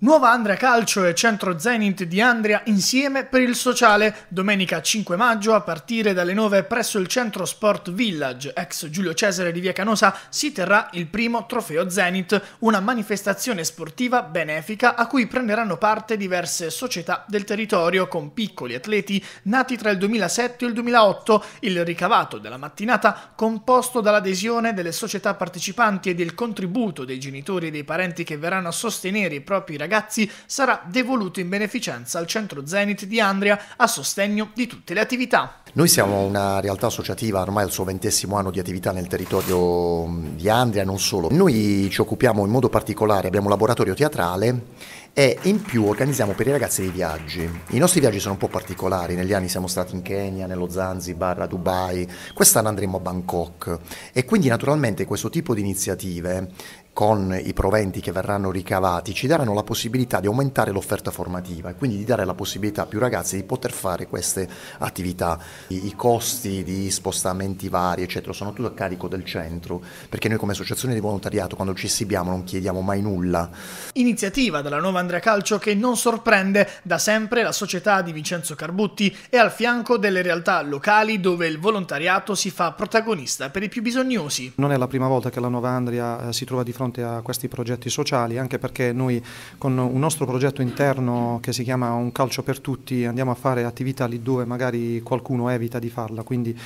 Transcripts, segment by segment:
Nuova Andrea Calcio e Centro Zenit di Andria insieme per il sociale, domenica 5 maggio a partire dalle 9 presso il Centro Sport Village, ex Giulio Cesare di Via Canosa, si terrà il primo Trofeo Zenit, una manifestazione sportiva benefica a cui prenderanno parte diverse società del territorio con piccoli atleti nati tra il 2007 e il 2008. Il ricavato della mattinata, composto dall'adesione delle società partecipanti e del contributo dei genitori e dei parenti che verranno a sostenere i propri ragazzi, ragazzi sarà devoluto in beneficenza al centro Zenit di Andria a sostegno di tutte le attività. Noi siamo una realtà associativa ormai al suo ventesimo anno di attività nel territorio mm, di Andria non solo. Noi ci occupiamo in modo particolare, abbiamo un laboratorio teatrale e in più organizziamo per i ragazzi dei viaggi. I nostri viaggi sono un po' particolari, negli anni siamo stati in Kenya, nello Zanzibar, a Dubai, quest'anno andremo a Bangkok e quindi naturalmente questo tipo di iniziative con i proventi che verranno ricavati ci daranno la possibilità di aumentare l'offerta formativa e quindi di dare la possibilità a più ragazzi di poter fare queste attività. I, costi di spostamenti vari eccetera sono tutto a carico del centro perché noi come associazione di volontariato quando ci esibiamo non chiediamo mai nulla. Iniziativa della nuova Andrea Calcio che non sorprende da sempre la società di Vincenzo Carbutti è al fianco delle realtà locali dove il volontariato si fa protagonista per i più bisognosi. Non è la prima volta che la nuova Andrea eh, si trova di fronte fronte a questi progetti sociali, anche perché noi con un nostro progetto interno che si chiama Un calcio per tutti andiamo a fare attività lì dove magari qualcuno evita di farla, quindi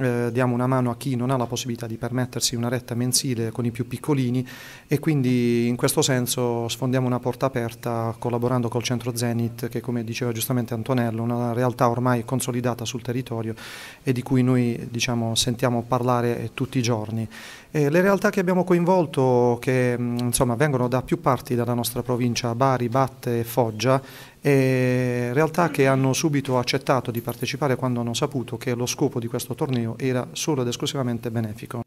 eh, diamo una mano a chi non ha la possibilità di permettersi una retta mensile con i più piccolini e quindi in questo senso sfondiamo una porta aperta collaborando col centro Zenit che come diceva giustamente Antonello, è una realtà ormai consolidata sul territorio e di cui noi diciamo, sentiamo parlare tutti i giorni. E le realtà che abbiamo coinvolto che mm, insomma, vengono da più parti della nostra provincia, Bari, Batte e Foggia, e realtà che hanno subito accettato di partecipare quando hanno saputo che lo scopo di questo torneo era solo ed esclusivamente benefico.